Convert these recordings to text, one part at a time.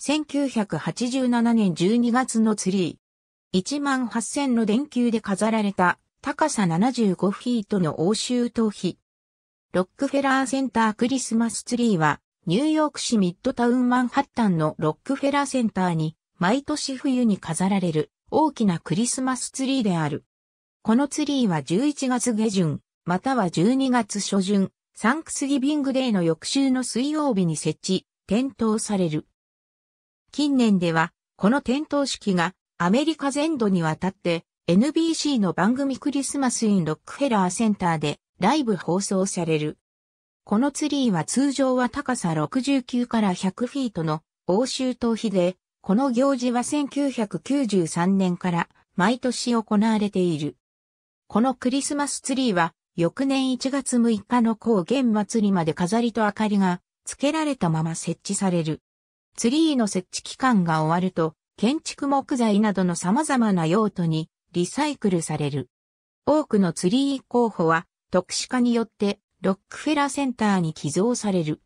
1987年12月のツリー。1万8000の電球で飾られた高さ75フィートの欧州逃避。ロックフェラーセンタークリスマスツリーはニューヨーク市ミッドタウンマンハッタンのロックフェラーセンターに毎年冬に飾られる大きなクリスマスツリーである。このツリーは11月下旬、または12月初旬、サンクスギビングデーの翌週の水曜日に設置、点灯される。近年では、この点灯式がアメリカ全土にわたって NBC の番組クリスマスインロックフェラーセンターでライブ放送される。このツリーは通常は高さ69から100フィートの欧州灯火で、この行事は1993年から毎年行われている。このクリスマスツリーは翌年1月6日の高原祭りまで飾りと明かりが付けられたまま設置される。ツリーの設置期間が終わると、建築木材などの様々な用途にリサイクルされる。多くのツリー候補は特殊化によってロックフェラーセンターに寄贈される。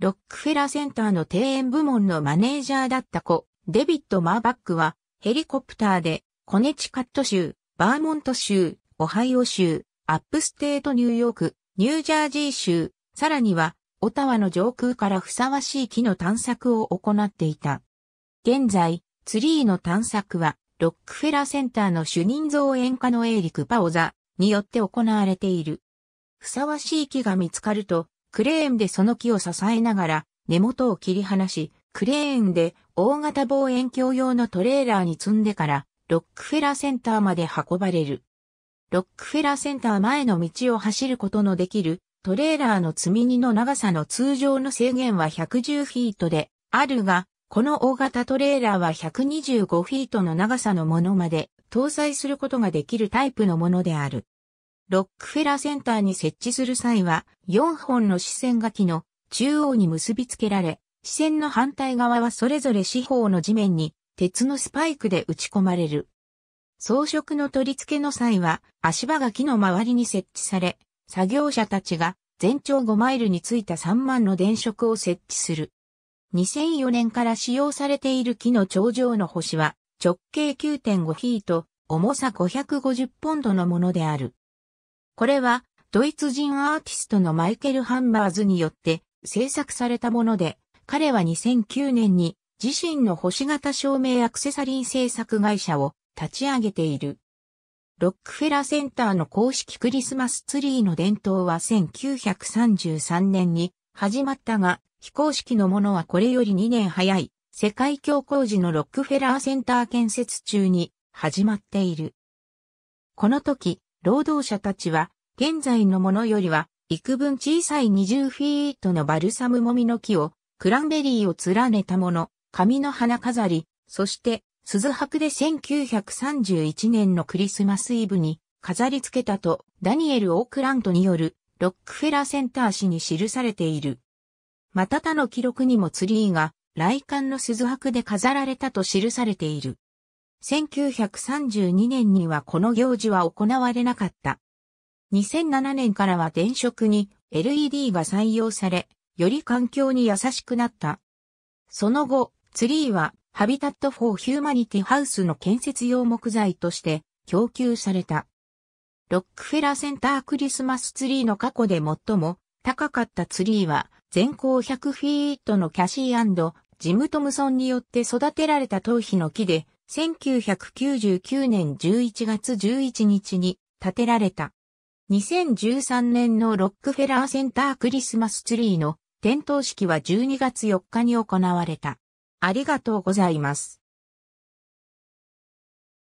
ロックフェラーセンターの庭園部門のマネージャーだった子、デビッド・マーバックはヘリコプターでコネチカット州、バーモント州、オハイオ州、アップステートニューヨーク、ニュージャージー州、さらにはオタワの上空からふさわしい木の探索を行っていた。現在、ツリーの探索は、ロックフェラーセンターの主任造園家のエーリク・パオザによって行われている。ふさわしい木が見つかると、クレーンでその木を支えながら、根元を切り離し、クレーンで大型望遠鏡用のトレーラーに積んでから、ロックフェラーセンターまで運ばれる。ロックフェラーセンター前の道を走ることのできるトレーラーの積み荷の長さの通常の制限は110フィートであるが、この大型トレーラーは125フィートの長さのものまで搭載することができるタイプのものである。ロックフェラーセンターに設置する際は、4本の視線が木の中央に結び付けられ、視線の反対側はそれぞれ四方の地面に鉄のスパイクで打ち込まれる。装飾の取り付けの際は、足場が木の周りに設置され、作業者たちが全長5マイルについた3万の電飾を設置する。2004年から使用されている木の頂上の星は直径9.5フィート、重さ550ポンドのものである。これはドイツ人アーティストのマイケル・ハンバーズによって制作されたもので、彼は2009年に自身の星型照明アクセサリー制作会社を立ち上げている。ロックフェラセンターの公式クリスマスツリーの伝統は1933年に始まったが、非公式のものはこれより2年早い、世界恐慌時のロックフェラーセンター建設中に始まっている。この時、労働者たちは、現在のものよりは、幾分小さい20フィートのバルサムモミの木を、クランベリーを連ねたもの、紙の花飾り、そして鈴博で1931年のクリスマスイブに飾り付けたとダニエル・オークラントによるロックフェラーセンター誌に記されている。また他の記録にもツリーが来館の鈴博で飾られたと記されている。1932年にはこの行事は行われなかった。2007年からは電飾に LED が採用され、より環境に優しくなった。その後、ツリーはハビタット・フォー・ヒューマニティ・ハウスの建設用木材として供給された。ロックフェラーセンタークリスマスツリーの過去で最も高かったツリーは全高100フィートのキャシージム・トムソンによって育てられた頭皮の木で1999年11月11日に建てられた。2013年のロックフェラーセンタークリスマスツリーの点灯式は12月4日に行われた。ありがとうございます。